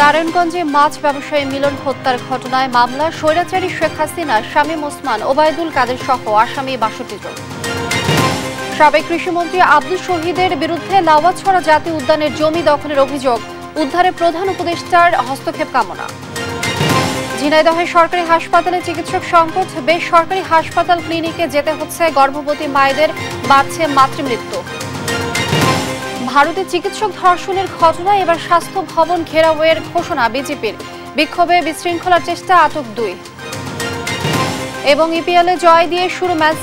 নারায়ণগঞ্জে মাছ ব্যবসায়ী মিলন হত্যার ঘটনায় মামলা স্বৈরাচারী শেখ হাসিনা শামীম ওসমান ওবায়দুল কাদের সহ আসামি বাষট্টি জন সাবেক কৃষিমন্ত্রী আব্দুল শহীদের বিরুদ্ধে লাওয়াছড়া জাতীয় উদ্যানের জমি দখলের অভিযোগ উদ্ধারে প্রধান উপদেষ্টার হস্তক্ষেপ কামনা ঝিনাইদহে সরকারি হাসপাতালে চিকিৎসক সংকট বেসরকারি হাসপাতাল ক্লিনিকে যেতে হচ্ছে গর্ভবতী মায়েদের বাড়ছে মাতৃমৃত্যু ভারতে চিকিৎসক ধর্ষণের ঘটনা এবার স্বাস্থ্য ভবন ঘেরাওয়ের ঘোষণা বিজেপির বিক্ষোভে বিশৃঙ্খলার চেষ্টা আটক দুই এবং ইপিএলে e জয় দিয়ে শুরু ম্যান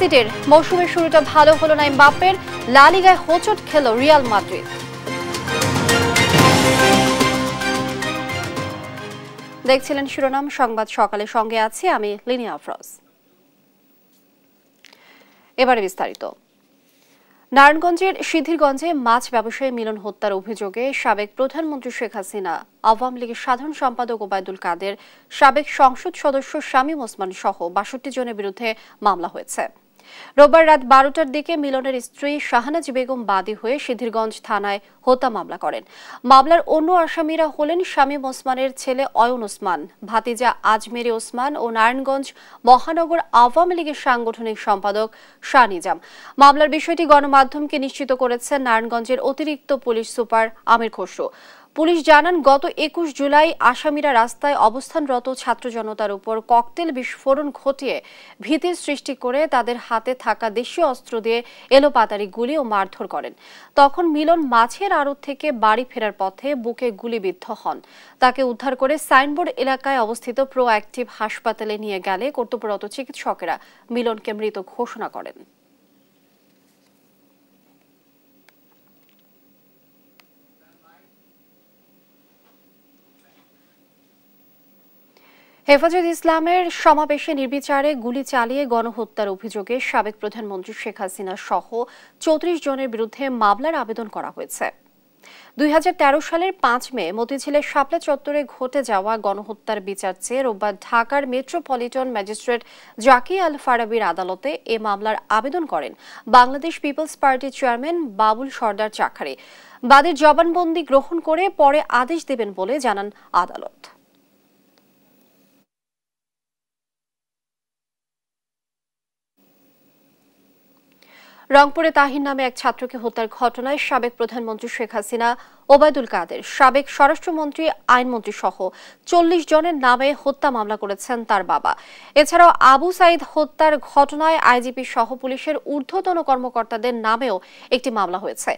মৌসুমের শুরুটা ভালো হলো না বাপের লালিগায় হোঁচট খেল রিয়াল মাদ্রিদ দেখছিলেন শিরোনাম সংবাদ সকালে সঙ্গে আছি আমি লিনিয়া আফরজ এবারে বিস্তারিত নারায়ণগঞ্জের সিদ্ধিরগঞ্জে মাছ ব্যবসায়ী মিলন হত্যার অভিযোগে সাবেক প্রধানমন্ত্রী শেখ হাসিনা আওয়ামী লীগের সাধারণ সম্পাদক ওবায়দুল কাদের সাবেক সংসদ সদস্য শামীম ওসমান সহ বাষট্টি জনের বিরুদ্ধে মামলা হয়েছে রোববার রাত বারোটার দিকে মিলনের স্ত্রী শাহানাজ বেগম বাদী হয়ে সিদ্ধিরগঞ্জ থানায় হত্যা মামলা করেন মামলার অন্য আসামিরা হলেন শামীম ওসমানের ছেলে অয়ন ওসমান ভাতিজা আজমেরি ওসমান ও নারায়ণগঞ্জ মহানগর আওয়ামী লীগের সাংগঠনিক সম্পাদক শাহ নিজাম মামলার বিষয়টি গণমাধ্যমকে নিশ্চিত করেছেন নারায়ণগঞ্জের অতিরিক্ত police super Amir Khasru police জানান গত একুশ জুলাই আসামিরা রাস্তায় অবস্থানরত ছাত্র জনতার উপর ককটেল বিস্ফোরণ ঘটিয়ে ভীতির সৃষ্টি করে তাদের হাতে থাকা দেশীয় অস্ত্র দিয়ে এলোপাতারি গুলি ও মারধর করেন তখন মিলন মাছের আড়ত থেকে বাড়ি ফেরার পথে বুকে গুলিবিদ্ধ হন তাকে উদ্ধার করে সাইনবোর্ড এলাকায় অবস্থিত প্রো অ্যাক্টিভ হাসপাতালে নিয়ে গেলে কর্তব্যরত চিকিৎসকেরা মিলনকে মৃত ঘোষণা করেন হেফাজত ইসলামের সমাবেশে নির্বিচারে গুলি চালিয়ে গণহত্যার অভিযোগে সাবেক প্রধানমন্ত্রী শেখ হাসিনা সহ চৌত্রিশ জনের বিরুদ্ধে মামলার আবেদন করা হয়েছে দুই সালের পাঁচ মে মতিঝিলের শাপলা চত্বরে ঘটে যাওয়া গণহত্যার বিচার চেয়ে রোববার ঢাকার মেট্রোপলিটন ম্যাজিস্ট্রেট জাকি আল ফারাবির আদালতে এ মামলার আবেদন করেন বাংলাদেশ পিপলস পার্টির চেয়ারম্যান বাবুল সর্দার চাখারি বাদের জবানবন্দি গ্রহণ করে পরে আদেশ দেবেন বলে জানান আদালত রংপুরে তাহির নামে এক ছাত্রকে হত্যার ঘটনায় সাবেক প্রধানমন্ত্রী শেখ হাসিনা ওবায়দুল কাদের সাবেক স্বরাষ্ট্রমন্ত্রী আইনমন্ত্রী সহ চল্লিশ জনের নামে হত্যা মামলা করেছেন তার বাবা এছাড়াও আবু সাইদ হত্যার ঘটনায় আইজিপি সহ পুলিশের ঊর্ধ্বতন কর্মকর্তাদের নামেও একটি মামলা হয়েছে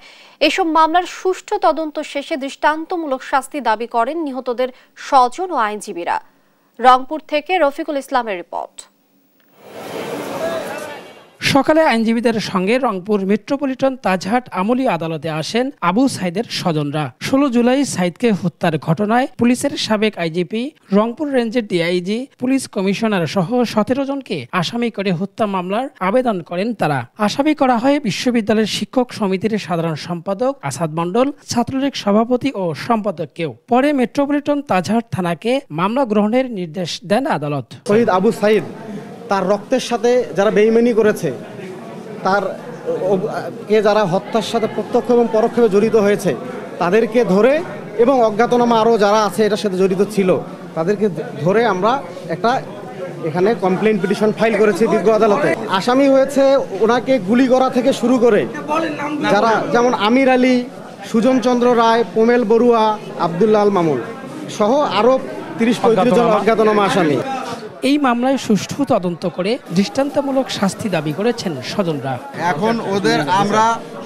এসব মামলার সুষ্ঠু তদন্ত শেষে দৃষ্টান্তমূলক শাস্তি দাবি করেন নিহতদের স্বজন ও আইনজীবীরা রংপুর থেকে রফিকুল ইসলামের রিপোর্ট সকালে আইনজীবীদের সঙ্গে রংপুর মেট্রোপলিটন তাজহাট আমলি আদালতে আসেন আবু সাইদের স্বজনরা ষোলো জুলাই সাইদকে হত্যার ঘটনায় পুলিশের সাবেক আইজিপি রংপুর রেঞ্জের ডিআইজি পুলিশ কমিশনার সহ সতেরো জনকে আসামি করে হত্যা মামলার আবেদন করেন তারা আসামি করা হয় বিশ্ববিদ্যালয়ের শিক্ষক সমিতির সাধারণ সম্পাদক আসাদ মণ্ডল ছাত্রলীগ সভাপতি ও সম্পাদককেও পরে মেট্রোপলিটন তাজহাট থানাকে মামলা গ্রহণের নির্দেশ দেন আদালত শহীদ আবু সাইদ তার রক্তের সাথে যারা বেইমানি করেছে তার কে যারা হত্যার সাথে প্রত্যক্ষ এবং পরোক্ষভাবে জড়িত হয়েছে তাদেরকে ধরে এবং অজ্ঞাতনামা আরও যারা আছে এটার সাথে জড়িত ছিল তাদেরকে ধরে আমরা একটা এখানে কমপ্লেন পিটিশন ফাইল করেছি দীর্ঘ আদালতে আসামি হয়েছে ওনাকে গুলি করা থেকে শুরু করে যারা যেমন আমির আলী সুজন চন্দ্র রায় পোমেল বড়ুয়া আবদুল্লাল মামুল সহ আরও তিরিশ পঁয়ত্রিশ জন অজ্ঞাতনামা আসামি এই মামলায় সুষ্ঠু তদন্ত করে দৃষ্টান্তমূলক শাস্তি দাবি করেছেন স্বজনরা এখন ওদের আমরা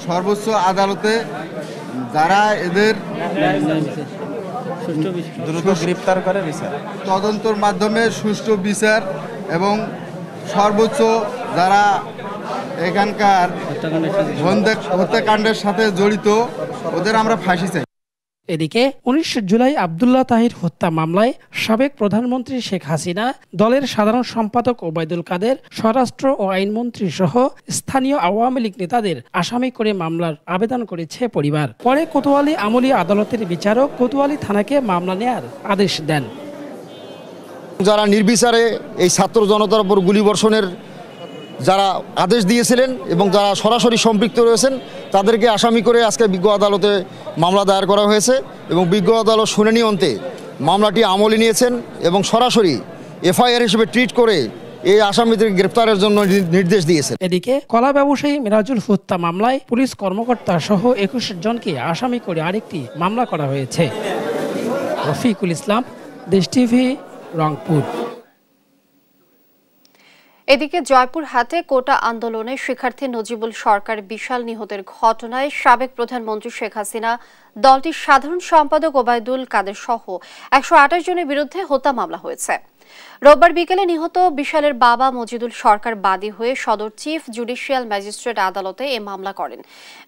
সর্বোচ্চ আদালতে যারা এদের দ্রুত গ্রেপ্তার করে বিচার তদন্তর মাধ্যমে সুষ্ঠু বিচার এবং সর্বোচ্চ যারা এখানকার হত্যাকাণ্ডের সাথে জড়িত ওদের আমরা ফাঁসি চাই এদিকে উনিশশো জুলাই আবদুল্লাহ তাহির হত্যা মামলায় সাবেক প্রধানমন্ত্রী শেখ হাসিনা দলের সাধারণ সম্পাদক ওবায়দুল কাদের স্বরাষ্ট্র ও আইনমন্ত্রী সহ স্থানীয় আওয়ামী লীগ নেতাদের আসামি করে মামলার আবেদন করেছে পরিবার পরে কোতোয়ালি আমলি আদালতের বিচারক কোতোয়ালি থানাকে মামলা নেয়ার আদেশ দেন যারা নির্বিচারে এই ছাত্র জনতার উপর গুলিবর্ষণের যারা আদেশ দিয়েছিলেন এবং যারা সরাসরি সম্পৃক্ত রয়েছেন তাদেরকে আসামি করে আজকে বিজ্ঞ আদালতে মামলা দায়ের করা হয়েছে এবং বিজ্ঞ আদালত শুনানি অন্তে মামলাটি আমলে নিয়েছেন এবং সরাসরি এফআইআর হিসেবে ট্রিট করে এই আসামিদের গ্রেপ্তারের জন্য নির্দেশ দিয়েছেন এদিকে কলা ব্যবসায়ী মিরাজুল হত্যা মামলায় পুলিশ কর্মকর্তা সহ একুশ জনকে আসামি করে আরেকটি মামলা করা হয়েছে রফিকুল ইসলাম দেশ টিভি রংপুর এদিকে জয়পুর হাতে কোটা আন্দোলনে শিক্ষার্থী নজিবুল সরকার বিশাল নিহতের ঘটনায় সাবেক প্রধানমন্ত্রী শেখ হাসিনা দলটির সাধারণ সম্পাদক ওবায়দুল কাদের সহ একশো আঠাশ জনের বিরুদ্ধে হত্যা মামলা হয়েছে রোববার বিকেলে নিহত বিশালের বাবা মজিদুল সরকার বাদী হয়ে সদর চিফ জুডিশিয়াল ম্যাজিস্ট্রেট আদালতে এ মামলা করেন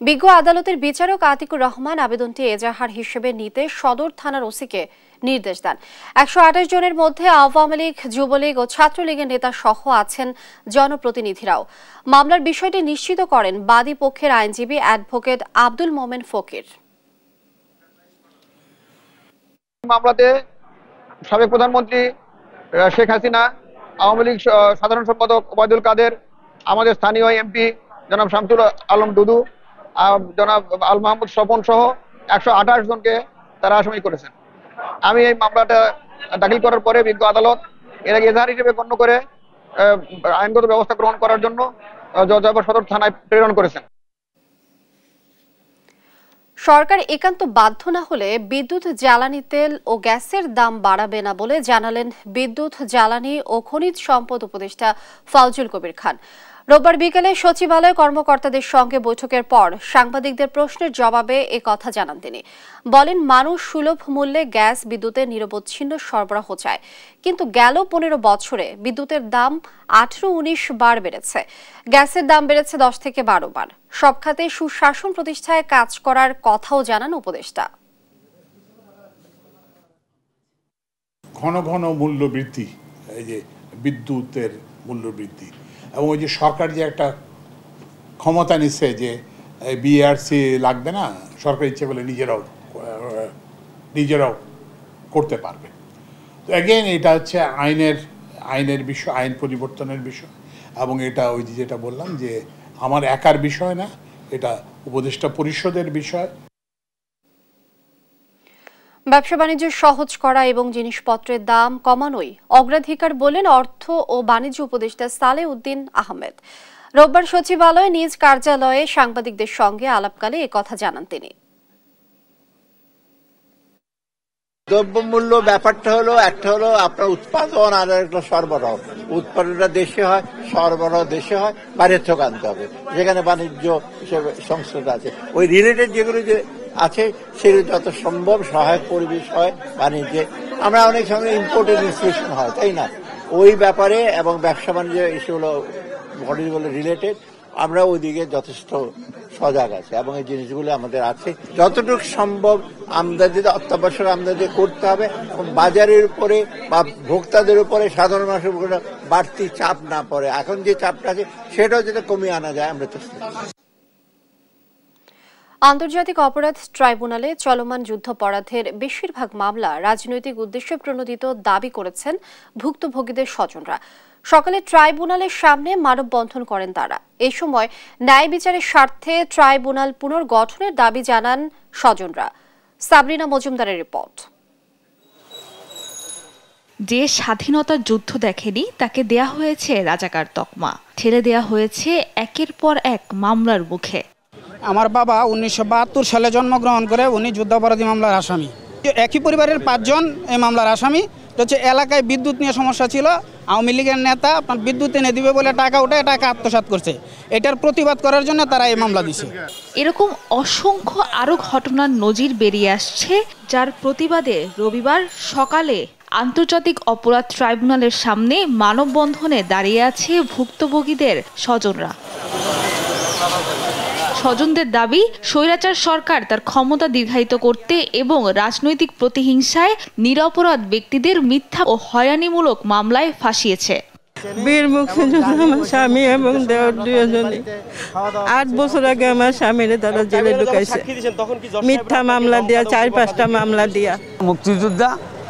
বিজ্ঞ আদালতের বিচারক আতিকুর রহমান আবেদনটি এজাহার হিসেবে নিতে সদর থানার ওসিকে নির্দেশ দেন একশো আঠাশ জনের মধ্যে আওয়ামী লীগ যুবলীগ ও ছাত্রলীগের নেতা সহ আছেন জনপ্রতিনিধিরাও মামলার বিষয়টি নিশ্চিত করেন বাদী পক্ষের আইনজীবী অ্যাডভোকেট আব্দুল মোমেন ফকির মামলাতে সাবেক প্রধানমন্ত্রী শেখ হাসিনা আওয়ামী লীগ সাধারণ সম্পাদক ওবায়দুল কাদের আমাদের স্থানীয় এমপি জনাব শামসুল আলম দুদু জনাব আল মাহমুদ স্বপন সহ একশো জনকে তারা আসামি করেছেন আমি এই মামলাটা দাখিল করার পরে বিজ্ঞ আদালত এটাকে এজাহার হিসেবে গণ্য করে আইনগত ব্যবস্থা গ্রহণ করার জন্য জয়জয়পুর সদর থানায় প্রেরণ করেছেন সরকার একান্ত বাধ্য না হলে বিদ্যুৎ জ্বালানি তেল ও গ্যাসের দাম বাড়াবে না বলে জানালেন বিদ্যুৎ জ্বালানি ও খনিজ সম্পদ উপদেষ্টা ফাউজুল কবির খান রোববার বিকেলে সচিবালয় কর্মকর্তাদের সঙ্গে বৈঠকের পর সাংবাদিকদের প্রশ্নের জবাবে এ কথা জানান তিনি বলেন মানুষ সুলভ মূল্যে গ্যাস বিদ্যুতের নিরবচ্ছিন্ন সরবরাহ চায় কিন্তু গেল পনেরো বছরে বিদ্যুতের দাম আঠেরো উনিশ বার বেড়েছে গ্যাসের দাম বেড়েছে দশ থেকে বারো বার সব খাতে সুশাসন প্রতিষ্ঠায় কাজ করার কথাও জানান উপদেষ্টা ঘন ঘন মূল্য বৃদ্ধি এই যে বিদ্যুতের মূল্য বৃদ্ধি এবং ওই যে সরকার যে একটা ক্ষমতা নিচ্ছে যে বিআরসি e লাগবে না সরকার ইচ্ছে করলে নিজেরাও নিজেরাও করতে পারবে তো অ্যাগেন এটা হচ্ছে আইনের আইনের বিষয় আইন পরিবর্তনের বিষয় এবং এটা ওই যেটা বললাম যে আমার একার বিষয় না এটা উপদেষ্টা পরিষদের বিষয় ব্যবসা বাণিজ্য সহজ করা এবং জিনিসপত্রের দাম কমানোই অগ্রাধিকার বলেন অর্থ ও বাণিজ্য উপদেষ্টা সালে উদ্দিন আহমেদ রোববার সচিবালয়ে নিজ কার্যালয়ে সাংবাদিকদের সঙ্গে আলাপকালে কথা জানান তিনি দ্রব্যমূল্য ব্যাপারটা হলো একটা হলো আপনার উৎপাদন আর একটা সরবরাহ উৎপাদনটা দেশে হয় সরবরাহ দেশে হয় বাইরে থেকে আনতে হবে যেখানে বাণিজ্য হিসেবে সংস্থা আছে ওই রিলেটেড যেগুলো যে আছে সেগুলো যত সম্ভব সহায়ক পরিবেশ হয় বাণিজ্যে আমরা অনেক সময় ইম্পোর্টের ইনস্টিটিউশন হয় তাই না ওই ব্যাপারে এবং ব্যবসা বাণিজ্য ইস্যুগুলো বডিগুলো রিলেটেড আমরা ওইদিকে যথেষ্ট সজাগ আছে এবং এই জিনিসগুলো আমাদের আছে যতটুকু সম্ভব আমদানি অত্যাবশ্যক আমদানি করতে হবে বাজারের উপরে বা ভোক্তাদের উপরে সাধারণ মানুষের উপরে বাড়তি চাপ না পড়ে এখন যে চাপটা আছে সেটাও যাতে কমিয়ে আনা যায় আমরা চেষ্টা আন্তর্জাতিক অপরাধ ট্রাইব্যুনালে চলমান যুদ্ধাপরাধের বেশিরভাগ মামলা রাজনৈতিক উদ্দেশ্যে প্রণোদিত দাবি করেছেন ভুক্তভোগীদের স্বজনরা সকালে ট্রাইব্যুনালের সামনে মানববন্ধন করেন তারা এই সময় ন্যায় বিচারের স্বার্থে ট্রাইব্যুনাল পুনর্গঠনের দাবি জানান স্বজনরা সাবরিনা মজুমদারের রিপোর্ট যে স্বাধীনতার যুদ্ধ দেখেনি তাকে দেয়া হয়েছে রাজাকার তকমা ঠেলে দেয়া হয়েছে একের পর এক মামলার মুখে আমার বাবা উনিশশো সালে জন্মগ্রহণ করে উনি যুদ্ধাপরাধী মামলার আসামি একই পরিবারের পাঁচজন এই মামলার আসামি হচ্ছে এলাকায় বিদ্যুৎ নিয়ে সমস্যা ছিল আওয়ামী লীগের নেতা আপনার বিদ্যুৎ এনে দিবে বলে টাকা উঠে টাকা আত্মসাত করছে এটার প্রতিবাদ করার জন্য তারা এই মামলা দিছে এরকম অসংখ্য আরও ঘটনার নজির বেরিয়ে আসছে যার প্রতিবাদে রবিবার সকালে আন্তর্জাতিক অপরাধ ট্রাইব্যুনালের সামনে মানববন্ধনে দাঁড়িয়ে আছে ভুক্তভোগীদের স্বজনরা স্বজনদের দাবি স্বৈরাচার সরকার তার ক্ষমতা দীর্ঘায়িত করতে এবং রাজনৈতিক প্রতিহিংসায় নিরপরাধ ব্যক্তিদের মিথ্যা ও হয়রানিমূলক মামলায় ফাঁসিয়েছে বীর মুক্তিযোদ্ধা আমার স্বামী এবং দেওয়ার দুজনই আট বছর আগে আমার স্বামীরে তারা জেলে ঢুকাইছে মিথ্যা মামলা দিয়া চার পাঁচটা মামলা দিয়া মুক্তিযোদ্ধা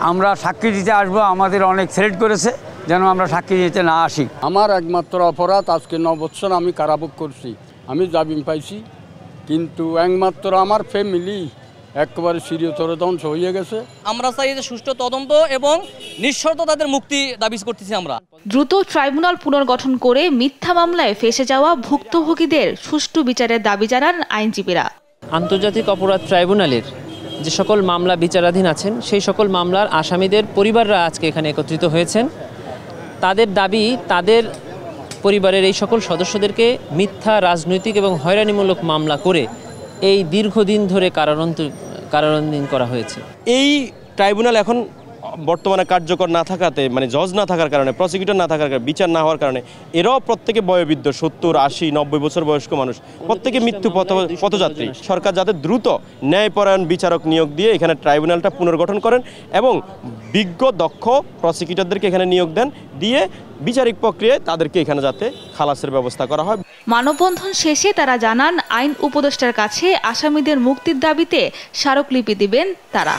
আমরা সাক্ষী দিতে আসবো আমাদের অনেক থ্রেট করেছে যেন আমরা সাক্ষী দিতে না আসি আমার একমাত্র অপরাধ আজকে ন বছর আমি কারাভোগ করছি আমি জামিন পাইছি কিন্তু একমাত্র আমার ফ্যামিলি একবারে সিরিয়তর ধ্বংস হয়ে গেছে আমরা চাই যে সুষ্ঠু তদন্ত এবং নিঃশর্ত তাদের মুক্তি দাবি করতেছি আমরা দ্রুত ট্রাইব্যুনাল পুনর্গঠন করে মিথ্যা মামলায় ফেসে যাওয়া ভুক্তভোগীদের সুষ্ঠু বিচারের দাবি জানান আইনজীবীরা আন্তর্জাতিক অপরাধ ট্রাইব্যুনালের যে সকল মামলা বিচারাধীন আছেন সেই সকল মামলার আসামিদের পরিবাররা আজকে এখানে একত্রিত হয়েছেন তাদের দাবি তাদের পরিবারের এই সকল সদস্যদেরকে মিথ্যা রাজনৈতিক এবং হয়রানিমূলক মামলা করে এই দীর্ঘদিন ধরে কারারন্ত কারারন্দিন করা হয়েছে এই ট্রাইব্যুনাল এখন বর্তমানে কার্যকর না থাকাতে মানে জজ না থাকার কারণে প্রসিকিউটর না থাকার কারণে বিচার না হওয়ার কারণে এরাও প্রত্যেকে বয়বৃদ্ধ সত্তর আশি নব্বই বছর বয়স্ক মানুষ প্রত্যেকে মৃত্যু পথ পথযাত্রী সরকার যাতে দ্রুত ন্যায়পরায়ণ বিচারক নিয়োগ দিয়ে এখানে ট্রাইব্যুনালটা পুনর্গঠন করেন এবং বিজ্ঞ দক্ষ প্রসিকিউটরদেরকে এখানে নিয়োগ দেন দিয়ে বিচারিক প্রক্রিয়ায় তাদেরকে এখানে যাতে খালাসের ব্যবস্থা করা হয় মানববন্ধন শেষে তারা জানান আইন উপদেষ্টার কাছে আসামিদের মুক্তির দাবিতে স্মারকলিপি দিবেন তারা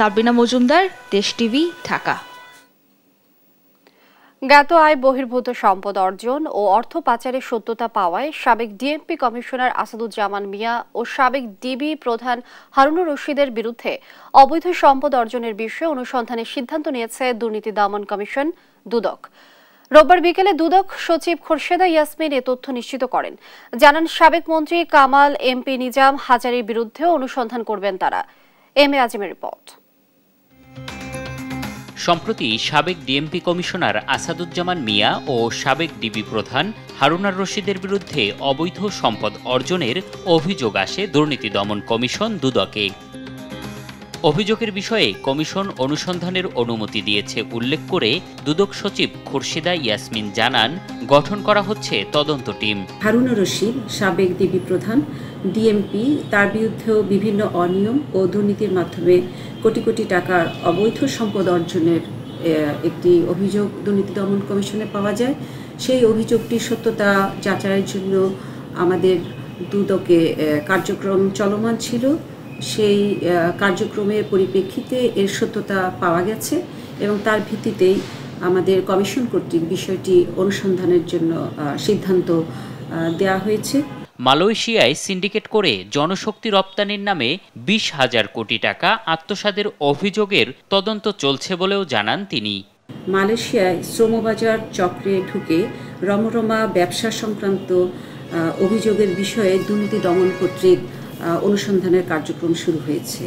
সাবিনা মজুমদার দেশ টিভি ঢাকা জ্ঞাত আয় বহির্ভূত সম্পদ অর্জন ও অর্থ পাচারের সত্যতা পাওয়ায় সাবেক ডিএমপি কমিশনার আসাদুজ্জামান মিয়া ও সাবেক ডিবি প্রধান হারুনুর রশিদের বিরুদ্ধে অবৈধ সম্পদ অর্জনের বিষয়ে অনুসন্ধানের সিদ্ধান্ত নিয়েছে দুর্নীতি দমন কমিশন দুদক রোববার বিকেলে দুদক সচিব খোরশেদা ইয়াসমিন এ তথ্য নিশ্চিত করেন জানান সাবেক মন্ত্রী কামাল এমপি নিজাম হাজারির বিরুদ্ধেও অনুসন্ধান করবেন তারা এম এ আজিমের রিপোর্ট সম্প্রতি সাবেক ডিএমপি কমিশনার আসাদুজ্জামান মিয়া ও সাবেক ডিবি প্রধান হারুনার রশিদের বিরুদ্ধে অবৈধ সম্পদ অর্জনের অভিযোগ আসে দুর্নীতি দমন কমিশন দুদকে অভিযোগের বিষয়ে কমিশন অনুসন্ধানের অনুমতি দিয়েছে উল্লেখ করে দুদক সচিব খুরশিদা ইয়াসমিন জানান গঠন করা হচ্ছে তদন্ত টিম হারুন রশিদ সাবেক ডিবি প্রধান ডিএমপি তার বিরুদ্ধেও বিভিন্ন অনিয়ম ও দুর্নীতির মাধ্যমে কোটি কোটি টাকার অবৈধ সম্পদ অর্জনের একটি অভিযোগ দুর্নীতি দমন কমিশনে পাওয়া যায় সেই অভিযোগটির সত্যতা যাচাইয়ের জন্য আমাদের দুদকে কার্যক্রম চলমান ছিল সেই কার্যক্রমের পরিপ্রেক্ষিতে এর সত্যতা পাওয়া গেছে এবং তার ভিত্তিতেই আমাদের কমিশন কর্তৃক বিষয়টি অনুসন্ধানের জন্য সিদ্ধান্ত দেয়া হয়েছে মালয়েশিয়ায় সিন্ডিকেট করে জনশক্তি রপ্তানির নামে বিশ হাজার কোটি টাকা আত্মসাদের অভিযোগের তদন্ত চলছে বলেও জানান তিনি মালয়েশিয়ায় শ্রমবাজার চক্রে ঢুকে রমরমা ব্যবসা সংক্রান্ত অভিযোগের বিষয়ে দুর্নীতি দমন কর্তৃক অনুসন্ধানের কার্যক্রম শুরু হয়েছে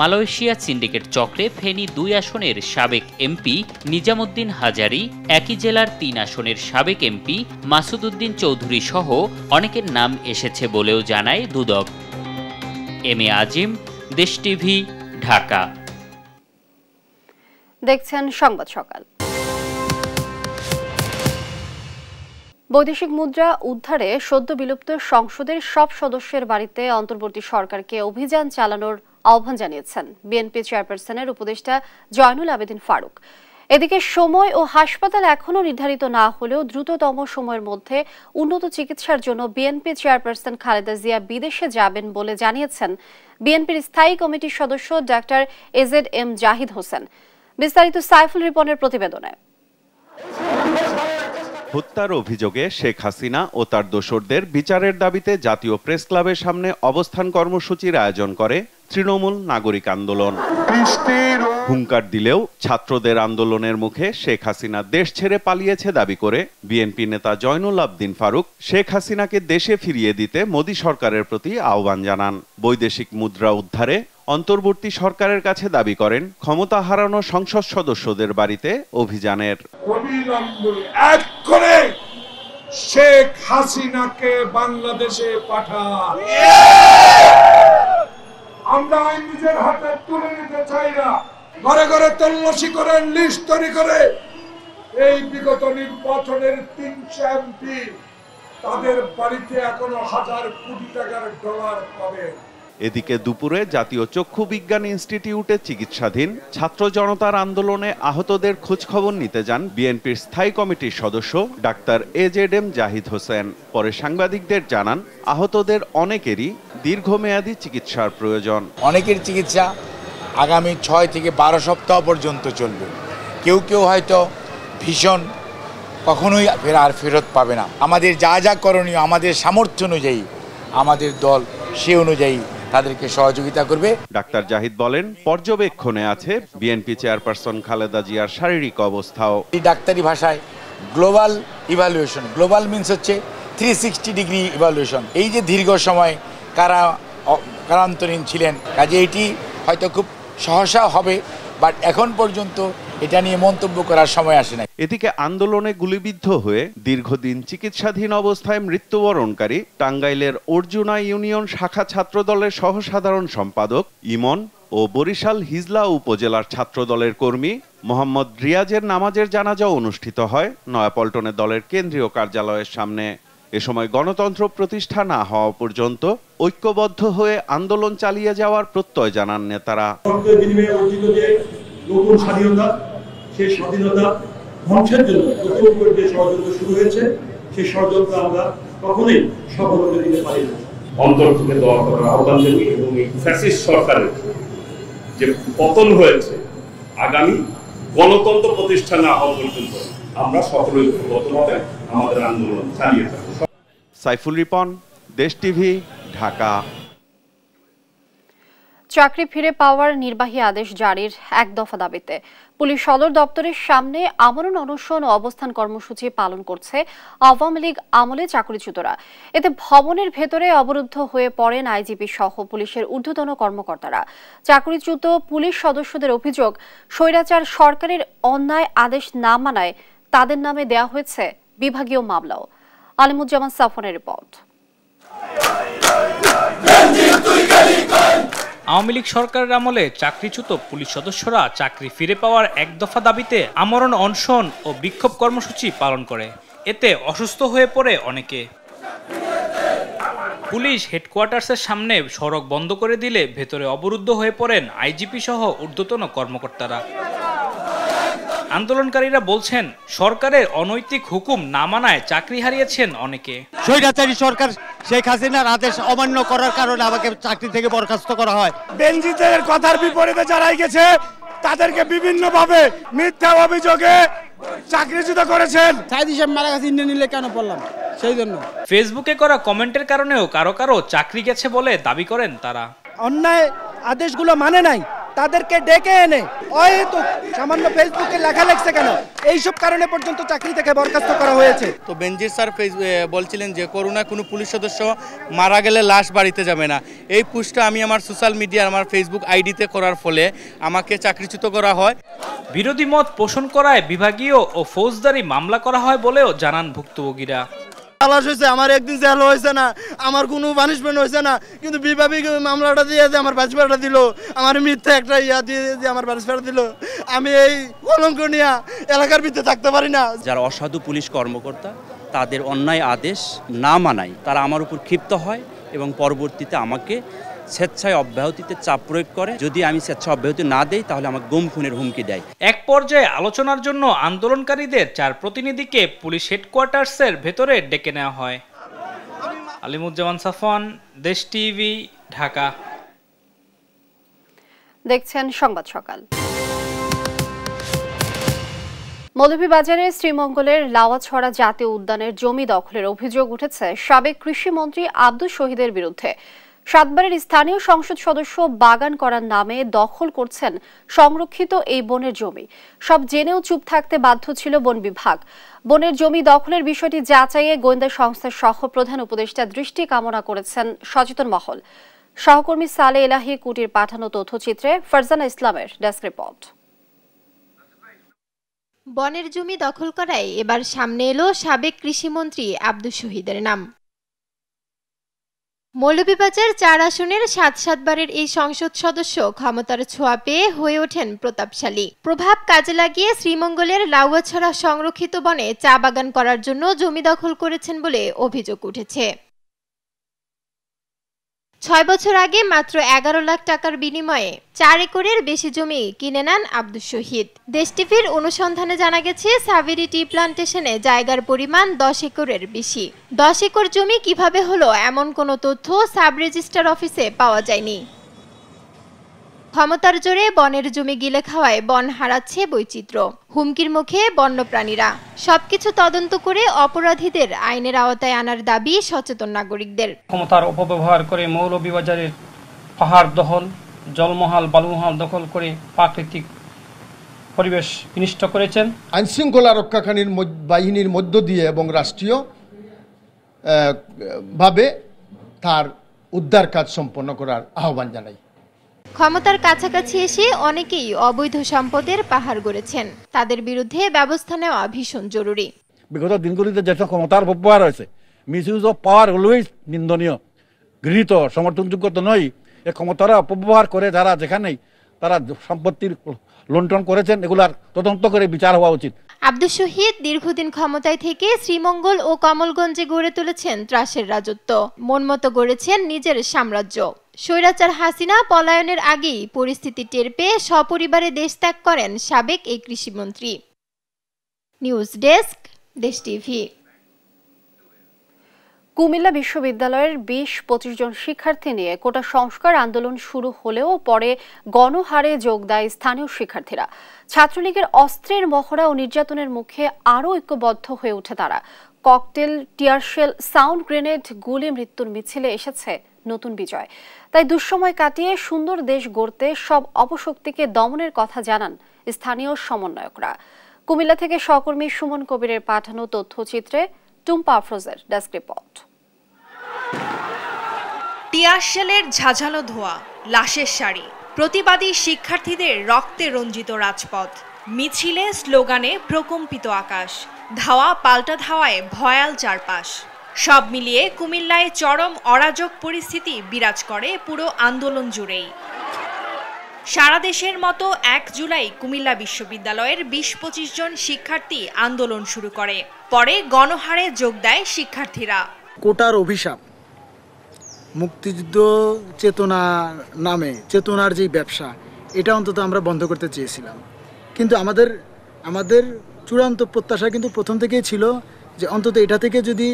মালয়েশিয়া সিন্ডিকেট চক্রে ফেনী দুই আসনের সাবেক এমপি নিজামুদ্দিন হাজারি একই জেলার তিন আসনের সাবেক এমপি মাসুদুদ্দিন চৌধুরী সহ অনেকের নাম এসেছে বলেও জানায় দুদক এম এ আজিম দেশ টিভি ঢাকা দেখছেন সংবাদ সকাল বৈদেশিক মুদ্রা উদ্ধারে সদ্য বিলুপ্ত সংসদের সব সদস্যের বাড়িতে অন্তর্বর্তী সরকারকে অভিযান চালানোর আহ্বান জানিয়েছেন বিএনপি চেয়ারপারসনের উপদেষ্টা জয়নুল আবেদিন ফারুক এদিকে সময় ও হাসপাতাল এখনও নির্ধারিত না হলেও দ্রুততম সময়ের মধ্যে উন্নত চিকিৎসার জন্য বিএনপি চেয়ারপারসন খালেদা জিয়া বিদেশে যাবেন বলে জানিয়েছেন বিএনপির স্থায়ী কমিটির সদস্য doctor A Z M Zahid Hossain বিস্তারিত সাইফুল রিপনের প্রতিবেদনে হত্যার অভিযোগে শেখ হাসিনা ও তার দোসরদের বিচারের দাবিতে জাতীয় প্রেস ক্লাবের সামনে অবস্থান কর্মসূচির আয়োজন করে তৃণমূল নাগরিক আন্দোলন হুঙ্কার দিলেও ছাত্রদের আন্দোলনের মুখে শেখ হাসিনা দেশ ছেড়ে পালিয়েছে দাবি করে বিএনপি নেতা জয়নুল আবদিন ফারুক শেখ হাসিনাকে দেশে ফিরিয়ে দিতে মোদী সরকারের প্রতি আহ্বান জানান বৈদেশিক মুদ্রা উদ্ধারে অন্তর্বর্তী সরকারের কাছে দাবি করেন ক্ষমতা হারানো সংসদ সদস্যদের বাড়িতে অভিযানের করে শেখ হাসিনাকে বাংলাদেশে আমরা নিজের হাতে তুলে নিতে চাই না ঘরে ঘরে তল্লাশি করে লিস্ট তৈরি করে এই বিগত নির্বাচনের তিন চ্যাম্পি তাদের বাড়িতে এখনো হাজার কোটি টাকার ডলার পাবে এদিকে দুপুরে জাতীয় চক্ষু বিজ্ঞান ইনস্টিটিউটে চিকিৎসাধীন ছাত্র জনতার আন্দোলনে আহতদের খোঁজখবর নিতে যান বিএনপির স্থায়ী কমিটির সদস্য doctor A Z M Zahid Hossain পরে সাংবাদিকদের জানান আহতদের অনেকেরই দীর্ঘমেয়াদী চিকিৎসার প্রয়োজন অনেকের চিকিৎসা আগামী ছয় থেকে বারো সপ্তাহ পর্যন্ত চলবে কেউ কেউ হয়তো ভীষণ কখনোই ফের আর ফেরত পাবে না আমাদের যা যা করণীয় আমাদের সামর্থ্য অনুযায়ী আমাদের দল সে অনুযায়ী তাদেরকে সহযোগিতা করবে ডাক্তার জাহিদ বলেন পর্যবেক্ষণে আছে বিএনপি চেয়ারপারসন খালেদা জিয়ার শারীরিক অবস্থাও ডাক্তারি ভাষায় গ্লোবাল ইভালুয়েশন গ্লোবাল মিনস হচ্ছে থ্রি সিক্সটি ডিগ্রি ইভালুয়েশন এই যে দীর্ঘ সময় কারা কারান্তরীণ ছিলেন কাজে এটি হয়তো খুব সহসা হবে বাট এখন পর্যন্ত এটা নিয়ে মন্তব্য করার সময় আসে না এদিকে আন্দোলনে গুলিবিদ্ধ হয়ে দীর্ঘদিন চিকিৎসাধীন অবস্থায় মৃত্যুবরণকারী টাঙ্গাইলের অর্জুনা ইউনিয়ন শাখা ছাত্র দলের সহসাধারণ সম্পাদক ইমন ও বরিশাল হিজলা উপজেলার ছাত্র দলের কর্মী মোহাম্মদ রিয়াজের নামাজের জানাজা অনুষ্ঠিত হয় নয়াপল্টনে দলের কেন্দ্রীয় কার্যালয়ের সামনে এ সময় গণতন্ত্র প্রতিষ্ঠা না হওয়া পর্যন্ত ঐক্যবদ্ধ হয়ে আন্দোলন চালিয়ে যাওয়ার প্রত্যয় জানান নেতারা নতুন স্বাধীনতা সেই স্বাধীনতা ধ্বংসের জন্য নতুন করে যে ষড়যন্ত্র শুরু হয়েছে সেই ষড়যন্ত্র আমরা কখনোই সফল করে দিতে পারি না অন্তর থেকে দেওয়া করার আহ্বান দেবে এবং এই ফ্যাসিস্ট সরকারের যে পতন হয়েছে আগামী গণতন্ত্র প্রতিষ্ঠা না হওয়া পর্যন্ত আমরা সকলেই হবে আমাদের আন্দোলন চালিয়ে থাকবো সাইফুল রিপন দেশ টিভি ঢাকা চাকরি ফিরে পাওয়ার নির্বাহী আদেশ জারির এক দফা দাবিতে পুলিশ সদর দপ্তরের সামনে আমরণ অনশন ও অবস্থান কর্মসূচি পালন করছে আওয়ামী লীগ আমলে চাকরিচ্যুতরা এতে ভবনের ভেতরে অবরুদ্ধ হয়ে পড়েন আইজিপি সহ পুলিশের ঊর্ধ্বতন কর্মকর্তারা চাকরিচ্যুত পুলিশ সদস্যদের অভিযোগ স্বৈরাচার সরকারের অন্যায় আদেশ না মানায় তাদের নামে দেয়া হয়েছে বিভাগীয় মামলাও আলিমুজ্জামান সাফনের রিপোর্ট আওয়ামী লীগ সরকারের আমলে চাকরিচ্যুত পুলিশ সদস্যরা চাকরি ফিরে পাওয়ার এক দফা দাবিতে আমরণ অনশন ও বিক্ষোভ কর্মসূচি পালন করে এতে অসুস্থ হয়ে পড়ে অনেকে পুলিশ হেডকোয়ার্টার্সের সামনে সড়ক বন্ধ করে দিলে ভেতরে অবরুদ্ধ হয়ে পড়েন আইজিপি সহ ঊর্ধ্বতন কর্মকর্তারা আন্দোলনকারীরা বলছেন সরকারের অনৈতিক হুকুম না মানায় চাকরি হারিয়েছেন অনেকে স্বৈরাচারী সরকার শেখ হাসিনার আদেশ অমান্য করার কারণে আমাকে চাকরি থেকে বরখাস্ত করা হয় বেঞ্জিতের কথার বিপরীতে যারাই গেছে তাদেরকে বিভিন্নভাবে মিথ্যা অভিযোগে চাকরিচ্যুত করেছেন সাইদ হিসাব মারা গেছে ইন্ডিয়ান নিলে কেন পড়লাম সেই জন্য ফেসবুকে করা কমেন্টের কারণেও কারো কারো চাকরি গেছে বলে দাবি করেন তারা অন্যায় আদেশগুলো মানে নাই তাদেরকে ডেকে এনে অহেতুক সামান্য ফেসবুকে লেখা লেখছে কেন এইসব কারণে পর্যন্ত চাকরি থেকে বরখাস্ত করা হয়েছে তো বেঞ্জির স্যার বলছিলেন যে করোনা কোনো পুলিশ সদস্য মারা গেলে লাশ বাড়িতে যাবে না এই পুষ্টটা আমি আমার সোশ্যাল মিডিয়া আমার ফেসবুক আইডিতে করার ফলে আমাকে চাকরিচ্যুত করা হয় বিরোধী মত পোষণ করায় বিভাগীয় ও ফৌজদারি মামলা করা হয় বলেও জানান ভুক্তভোগীরা খালাস হয়েছে আমার একদিন জেল হয়েছে না আমার কোনো পানিশমেন্ট হয়েছে না কিন্তু বিভাবিক মামলাটা দিয়ে যে আমার বাসিপাড়াটা দিল আমার মিথ্যা একটা ইয়া দিয়ে যে আমার বাসিপাড়া দিল আমি এই কলঙ্ক নিয়ে এলাকার ভিতরে থাকতে পারি না যারা অসাধু পুলিশ কর্মকর্তা তাদের অন্যায় আদেশ না মানায় তারা আমার উপর ক্ষিপ্ত হয় এবং পরবর্তীতে আমাকে স্বেচ্ছায় অব্যাহতিতে চাপ প্রয়োগ করে যদি আমি স্বেচ্ছা অব্যাহতি না দেই তাহলে আমার গুম খুনের হুমকি দেয় এক পর্যায়ে আলোচনার জন্য আন্দোলনকারীদের চার প্রতিনিধিকে পুলিশ হেডকোয়ার্টার্সের ভেতরে ডেকে নেওয়া হয় আলিমুজ্জামান সাফন দেশ টিভি ঢাকা দেখছেন সংবাদ সকাল মৌলভীবাজারের শ্রীমঙ্গলের লাওয়াছড়া জাতীয় উদ্যানের জমি দখলের অভিযোগ উঠেছে সাবেক কৃষিমন্ত্রী আব্দুল শহীদের বিরুদ্ধে সাতবারের স্থানীয় সংসদ সদস্য বাগান করার নামে দখল করছেন সংরক্ষিত এই বনের জমি সব জেনেও চুপ থাকতে বাধ্য ছিল বন বিভাগ বনের জমি দখলের বিষয়টি যাচাইয়ে গোয়েন্দা সংস্থার সহ প্রধান উপদেষ্টা দৃষ্টি কামনা করেছেন সচেতন মহল সহকর্মী সালে এলাহি কুটির পাঠানো তথ্যচিত্রে ফারজানা ইসলামের ডেস্ক রিপোর্ট বনের জমি দখল করায় এবার সামনে এলো সাবেক কৃষিমন্ত্রী আব্দুল শহীদের নাম মৌলভীবাজার চার আসনের সাত সাতবারের এই সংসদ সদস্য ক্ষমতার ছোঁয়া পেয়ে হয়ে ওঠেন প্রতাপশালী প্রভাব কাজে লাগিয়ে শ্রীমঙ্গলের লাউয়াছড়া সংরক্ষিত বনে চা বাগান করার জন্য জমি দখল করেছেন বলে অভিযোগ উঠেছে ছয় বছর আগে মাত্র এগারো লাখ টাকার বিনিময়ে চার একরের বেশি জমি কিনে নেন আব্দুল শহীদ দেশ টিভির অনুসন্ধানে জানা গেছে সাভেরি টি প্লান্টেশনে জায়গার পরিমাণ দশ একরের বেশি দশ একর জমি কিভাবে হলো এমন কোনো তথ্য সাব রেজিস্টার অফিসে পাওয়া যায়নি ক্ষমতার জোরে বনের জমি গিলে খাওয়ায় বন হারাচ্ছে বৈচিত্র্য হুমকির মুখে বন্যপ্রাণীরা সবকিছু তদন্ত করে অপরাধীদের আইনের আওতায় আনার দাবি সচেতন নাগরিকদের ক্ষমতার অপব্যবহার করে মৌলবিবাজারের পাহাড় দহল জলমহাল বালুমহাল দখল করে প্রাকৃতিক পরিবেশ বিনিষ্ট করেছেন আইনশৃঙ্খলা রক্ষাকারীর বাহিনীর মধ্য দিয়ে এবং রাষ্ট্রীয় ভাবে তার উদ্ধার কাজ সম্পন্ন করার আহ্বান জানাই ক্ষমতার কাছাকাছি এসে অনেকেই অবৈধ সম্পদের পাহাড় গড়েছেন তাদের বিরুদ্ধে ব্যবস্থা নেওয়া ভীষণ জরুরি বিগত দিনগুলিতে যে ক্ষমতার ব্যবহার হয়েছে misuse of power always নিন্দনীয় গৃহীত সমর্থনযোগ্য তো নয় এ ক্ষমতার অপব্যবহার করে যারা যেখানে তারা সম্পত্তির লুণ্ঠন করেছেন এগুলার তদন্ত করে বিচার হওয়া উচিত আব্দুল শহীদ দীর্ঘদিন ক্ষমতায় থেকে শ্রীমঙ্গল ও কমলগঞ্জে গড়ে তুলেছেন ত্রাসের রাজত্ব মনমতো গড়েছেন নিজের সাম্রাজ্য স্বৈরাচার হাসিনা পলায়নের আগেই পরিস্থিতি টের পেয়ে সপরিবারে দেশ ত্যাগ করেন সাবেক এই কৃষিমন্ত্রী news desk Desh TV Comilla বিশ্ববিদ্যালয়ের বিশ পঁচিশ জন শিক্ষার্থী নিয়ে কোটা সংস্কার আন্দোলন শুরু হলেও পরে গণহারে যোগ দেয় স্থানীয় শিক্ষার্থীরা ছাত্রলীগের অস্ত্রের মহড়া ও নির্যাতনের মুখে আরও ঐক্যবদ্ধ হয়ে ওঠে তারা ককটেল টিয়ারশেল সাউন্ড গ্রেনেড গুলি মৃত্যুর মিছিলে এসেছে নতুন বিজয় তাই দুঃসময় কাটিয়ে সুন্দর দেশ গড়তে সব অপশক্তিকে দমনের কথা জানান স্থানীয় সমন্বয়করা কুমিল্লা থেকে সহকর্মী সুমন কবিরের পাঠানো তথ্যচিত্রে টুম্পা আফরোজের ডেস্ক রিপোর্ট টিয়াশেলের ঝাঝালো ধোয়া লাশের শাড়ি প্রতিবাদী শিক্ষার্থীদের রক্তে রঞ্জিত রাজপথ মিছিলে স্লোগানে প্রকম্পিত আকাশ ধাওয়া পাল্টা ধাওয়ায় ভয়াল চারপাশ সব মিলিয়ে কুমিল্লায় চরম অরাজক পরিস্থিতি বিরাজ করে পুরো আন্দোলন জুড়েই সারা দেশের মতো এক জুলাই কুমিল্লা বিশ্ববিদ্যালয়ের বিশ পঁচিশ জন শিক্ষার্থী আন্দোলন শুরু করে পরে গণহারে যোগ দেয় শিক্ষার্থীরা কোটার অভিশাপ মুক্তিযুদ্ধ চেতনা নামে চেতনার যে ব্যবসা এটা অন্তত আমরা বন্ধ করতে চেয়েছিলাম কিন্তু আমাদের আমাদের চূড়ান্ত প্রত্যাশা কিন্তু প্রথম থেকেই ছিল যে অন্তত এটা থেকে যদি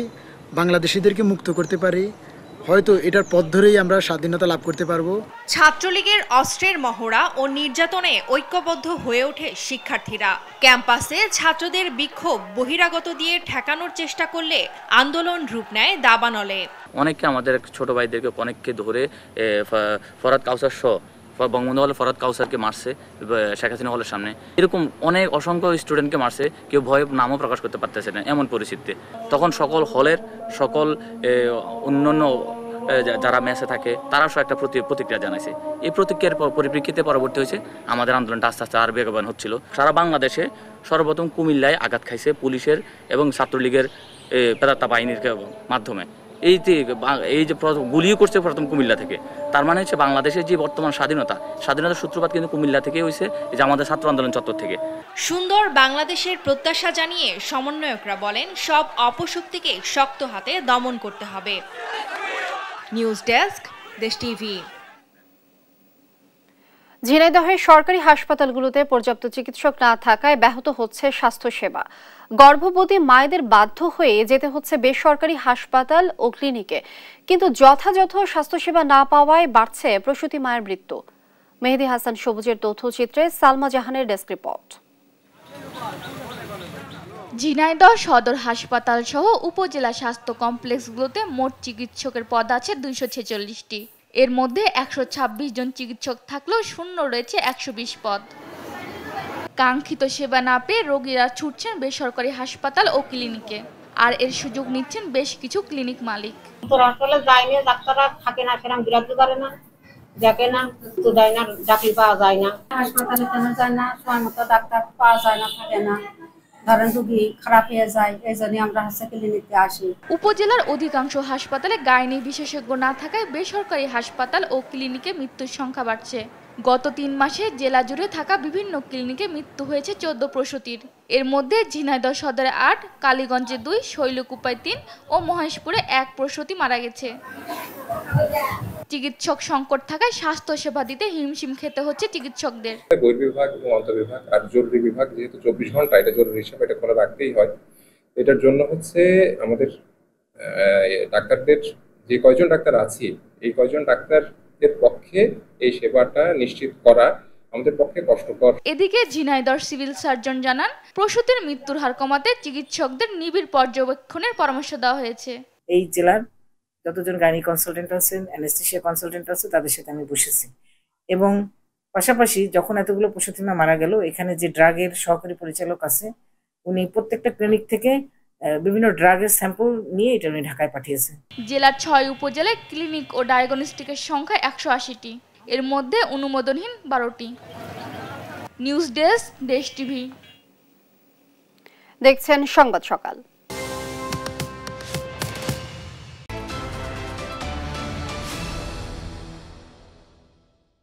বাংলাদেশিদেরকে মুক্ত করতে পারি হয়তো এটার পথ ধরেই আমরা স্বাধীনতা লাভ করতে পারবো ছাত্রলীগের অস্ত্রের মহড়া ও নির্যাতনে ঐক্যবদ্ধ হয়ে ওঠে শিক্ষার্থীরা ক্যাম্পাসে ছাত্রদের বিক্ষোভ বহিরাগত দিয়ে ঠেকানোর চেষ্টা করলে আন্দোলন রূপ নেয় দাবানলে অনেকে আমাদের ছোট ভাইদেরকে অনেককে ধরে ফরাদ কাউসার সহ বঙ্গবন্ধু হলে ফরাদ কাউসারকে মারছে শেখ হাসিনা হলের সামনে এরকম অনেক অসংখ্য স্টুডেন্টকে মারছে কেউ ভয়ে নামও প্রকাশ করতে পারতেছে না এমন পরিস্থিতিতে তখন সকল হলের সকল অন্যান্য যারা ম্যাচে থাকে তারা সব একটা প্রতিক্রিয়া জানাইছে এই প্রতিক্রিয়ার পরিপ্রেক্ষিতে পরবর্তী হয়েছে আমাদের আন্দোলনটা আস্তে আস্তে আর বেগবান হচ্ছিল সারা বাংলাদেশে সর্বপ্রথম কুমিল্লায় আঘাত খাইছে পুলিশের এবং ছাত্রলীগের প্রেদাত্তা বাহিনীর মাধ্যমে এই যে এই যে গুলিও করছে প্রথম কুমিল্লা থেকে তার মানে হচ্ছে বাংলাদেশের যে বর্তমান স্বাধীনতা স্বাধীনতার সূত্রপাত কিন্তু কুমিল্লা থেকে হয়েছে এই যে আমাদের ছাত্র আন্দোলন চত্বর থেকে সুন্দর বাংলাদেশের প্রত্যাশা জানিয়ে সমন্বয়করা বলেন সব অপশক্তিকে শক্ত হাতে দমন করতে হবে নিউজ ডেস্ক দেশ টিভি ঝিনাইদহের সরকারি হাসপাতালগুলোতে পর্যাপ্ত চিকিৎসক না থাকায় ব্যাহত হচ্ছে স্বাস্থ্যসেবা গর্ভবতী মায়েদের বাধ্য হয়ে যেতে হচ্ছে বেসরকারি হাসপাতাল ও ক্লিনিকে কিন্তু যথাযথ স্বাস্থ্যসেবা না পাওয়ায় বাড়ছে প্রসূতি মায়ের মৃত্যু মেহেদি হাসান সবুজের তথ্যচিত্রে সালমা জাহানের ডেস্ক রিপোর্ট ঝিনাইদহ সদর হাসপাতাল সহ উপজেলা স্বাস্থ্য কমপ্লেক্সগুলোতে মোট চিকিৎসকের পদ আছে দুইশো ছেচল্লিশটি এর মধ্যে একশো জন চিকিৎসক থাকলেও শূন্য রয়েছে একশো পদ কাঙ্ক্ষিত সেবা না পেয়ে রোগীরা ছুটছেন বেসরকারি হাসপাতাল ও ক্লিনিকে আর এর সুযোগ নিচ্ছেন বেশ কিছু ক্লিনিক মালিক ডাক্তাররা থাকে না করে না যাকে না দেয় না পাওয়া যায় না হাসপাতালে কেন যায় না সময় মতো ডাক্তার পাওয়া যায় না থাকে না খারাপ হয়ে যায় এই জন্য আমরা হাসপাতালে নিতে আসি উপজেলার অধিকাংশ হাসপাতালে গাইনি বিশেষজ্ঞ না থাকায় বেসরকারি হাসপাতাল ও ক্লিনিকে মৃত্যুর সংখ্যা বাড়ছে গত তিন মাসে জেলা জুড়ে থাকা বিভিন্ন ক্লিনিকে মৃত্যু হয়েছে চোদ্দ প্রসূতির এর মধ্যে ঝিনাইদহ সদরে আট কালীগঞ্জে দুই শৈলকুপায় তিন ও মহেশপুরে এক প্রসূতি মারা গেছে চিকিৎসক সংকট থাকায় স্বাস্থ্য সেবা দিতে হিমশিম খেতে হচ্ছে চিকিৎসকদের বিভাগ এবং অন্তর্বিভাগ আর জরুরি বিভাগ যেহেতু চব্বিশ ঘন্টা এটা জরুরি হিসাবে এটা খোলা রাখতেই হয় এটার জন্য হচ্ছে আমাদের ডাক্তারদের যে কয়জন ডাক্তার আছে এই কয়জন ডাক্তার নাগরিকদের পক্ষে এই সেবাটা নিশ্চিত করা আমাদের পক্ষে কষ্টকর এদিকে ঝিনাইদহ সিভিল সার্জন জানান প্রসূতির মৃত্যুর হার কমাতে চিকিৎসকদের নিবিড় পর্যবেক্ষণের পরামর্শ দেওয়া হয়েছে এই জেলার যতজন গাইনি কনসালটেন্ট আছেন অ্যানেস্থেশিয়া কনসালটেন্ট আছে তাদের সাথে আমি বসেছি এবং পাশাপাশি যখন এতগুলো প্রসূতিমা মারা গেল এখানে যে ড্রাগের সহকারী পরিচালক আছে উনি প্রত্যেকটা ক্লিনিক থেকে বিভিন্ন ড্রাগের স্যাম্পল নিয়ে এটা উনি ঢাকায় পাঠিয়েছে জেলার ছয় উপজেলায় ক্লিনিক ও ডায়াগনস্টিকের সংখ্যা একশো আশিটি এর মধ্যে অনুমোদনহীন বারোটি নিউজ ডেস্ক দেশ টিভি দেখছেন সংবাদ সকাল